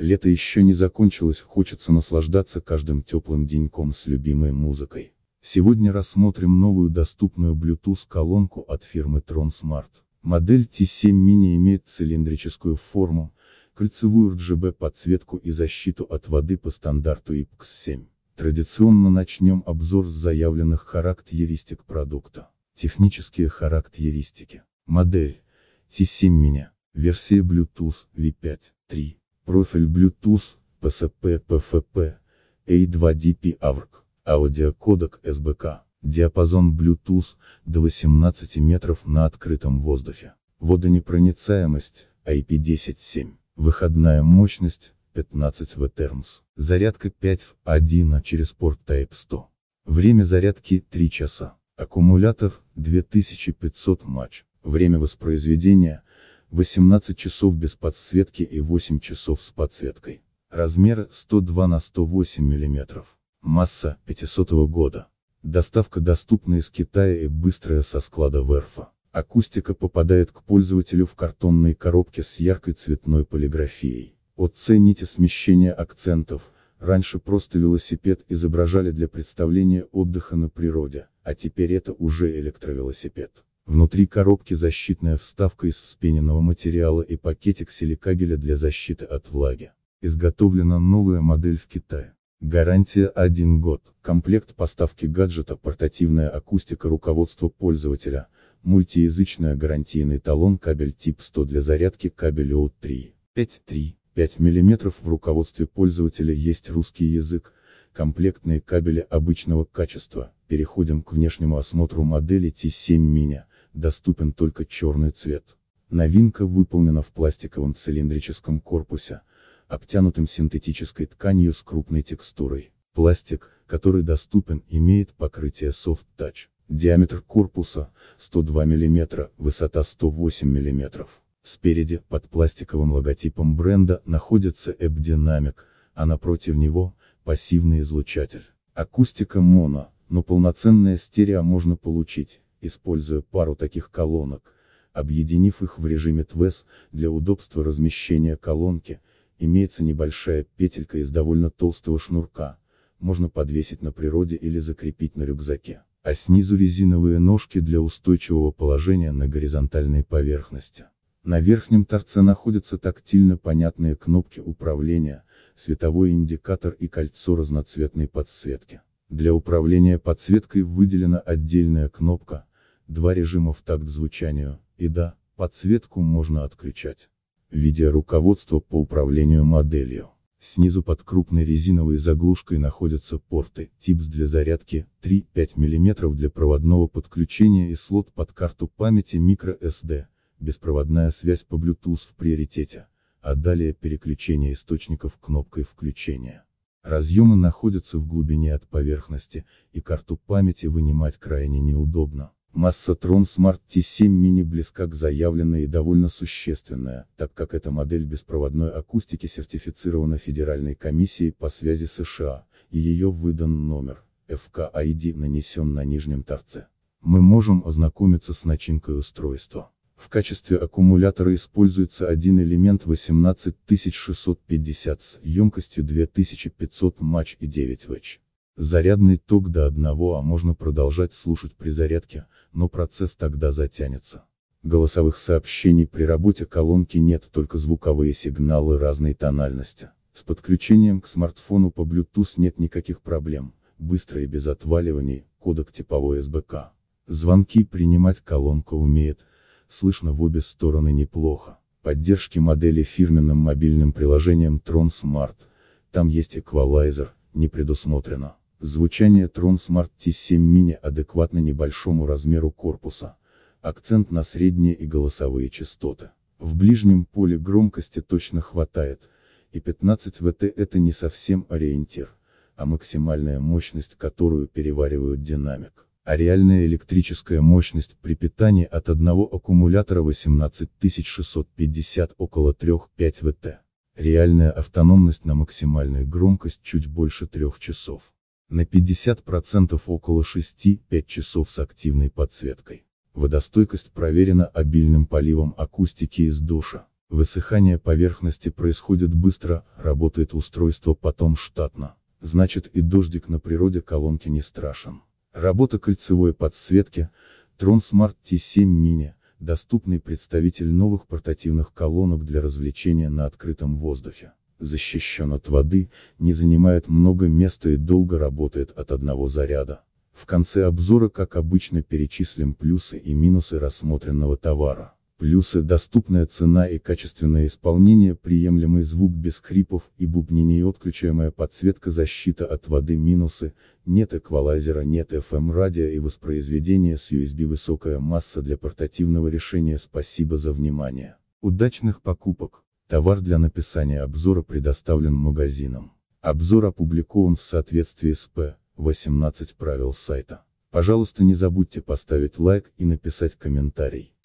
Лето еще не закончилось, хочется наслаждаться каждым теплым деньком с любимой музыкой. Сегодня рассмотрим новую доступную Bluetooth колонку от фирмы Tron Smart. Модель T7 Mini имеет цилиндрическую форму, кольцевую RGB подсветку и защиту от воды по стандарту IPX7. Традиционно начнем обзор с заявленных характеристик продукта. Технические характеристики. Модель T7 Mini. Версия Bluetooth V5.3 профиль Bluetooth, PSP, PFP, A2DP AVRC, аудиокодек СБК, диапазон Bluetooth до 18 метров на открытом воздухе, водонепроницаемость IP107, выходная мощность 15 Втермс, зарядка 5 в 1 а через порт Type 100. Время зарядки 3 часа, аккумулятор 2500 матч, время воспроизведения 18 часов без подсветки и 8 часов с подсветкой. Размер 102 на 108 мм. Масса 500 года. Доставка доступна из Китая и быстрая со склада Верфа. Акустика попадает к пользователю в картонной коробке с яркой цветной полиграфией. Оцените смещение акцентов, раньше просто велосипед изображали для представления отдыха на природе, а теперь это уже электровелосипед. Внутри коробки защитная вставка из вспененного материала и пакетик силикагеля для защиты от влаги. Изготовлена новая модель в Китае. Гарантия 1 год. Комплект поставки гаджета портативная акустика руководство пользователя, мультиязычная гарантийный талон кабель тип 100 для зарядки кабель O3. 5.3. 5 мм в руководстве пользователя есть русский язык, комплектные кабели обычного качества. Переходим к внешнему осмотру модели T7 Mini доступен только черный цвет. Новинка выполнена в пластиковом цилиндрическом корпусе, обтянутым синтетической тканью с крупной текстурой. Пластик, который доступен, имеет покрытие Soft Touch. Диаметр корпуса 102 мм, высота 108 мм. Спереди, под пластиковым логотипом бренда, находится App а напротив него – пассивный излучатель. Акустика моно, но полноценное стерео можно получить, используя пару таких колонок, объединив их в режиме TWS, для удобства размещения колонки, имеется небольшая петелька из довольно толстого шнурка, можно подвесить на природе или закрепить на рюкзаке, а снизу резиновые ножки для устойчивого положения на горизонтальной поверхности. На верхнем торце находятся тактильно понятные кнопки управления, световой индикатор и кольцо разноцветной подсветки. Для управления подсветкой выделена отдельная кнопка, два режима в такт звучанию, и да, подсветку можно отключать. руководство по управлению моделью. Снизу под крупной резиновой заглушкой находятся порты, типс для зарядки, 3-5 мм для проводного подключения и слот под карту памяти microSD, беспроводная связь по Bluetooth в приоритете, а далее переключение источников кнопкой включения. Разъемы находятся в глубине от поверхности, и карту памяти вынимать крайне неудобно. Масса Tron Smart T7 Mini близка к заявленной и довольно существенная, так как эта модель беспроводной акустики сертифицирована Федеральной комиссией по связи США, и ее выдан номер, FKID нанесен на нижнем торце. Мы можем ознакомиться с начинкой устройства. В качестве аккумулятора используется один элемент 18650 с емкостью 2500 мАч. и 9 вч. Зарядный ток до 1 А можно продолжать слушать при зарядке, но процесс тогда затянется. Голосовых сообщений при работе колонки нет, только звуковые сигналы разной тональности. С подключением к смартфону по Bluetooth нет никаких проблем, быстро и без отваливаний, кодек типовой СБК. Звонки принимать колонка умеет, слышно в обе стороны неплохо. Поддержки модели фирменным мобильным приложением Tron Smart, там есть эквалайзер, не предусмотрено. Звучание Tron Smart T7 Mini адекватно небольшому размеру корпуса, акцент на средние и голосовые частоты. В ближнем поле громкости точно хватает, и 15 ВТ это не совсем ориентир, а максимальная мощность, которую переваривают динамик а реальная электрическая мощность при питании от одного аккумулятора 18650 около 3-5 Вт. Реальная автономность на максимальную громкость чуть больше 3 часов. На 50% около 6-5 часов с активной подсветкой. Водостойкость проверена обильным поливом акустики из душа. Высыхание поверхности происходит быстро, работает устройство потом штатно. Значит и дождик на природе колонки не страшен. Работа кольцевой подсветки, Tron Smart T7 Mini, доступный представитель новых портативных колонок для развлечения на открытом воздухе. Защищен от воды, не занимает много места и долго работает от одного заряда. В конце обзора как обычно перечислим плюсы и минусы рассмотренного товара. Плюсы доступная цена и качественное исполнение, приемлемый звук без хрипов и бубнений, отключаемая подсветка, защита от воды, минусы, нет эквалайзера, нет FM эм радио и воспроизведение с USB высокая масса для портативного решения. Спасибо за внимание. Удачных покупок. Товар для написания обзора предоставлен магазином. Обзор опубликован в соответствии с П. 18 правил сайта. Пожалуйста, не забудьте поставить лайк и написать комментарий.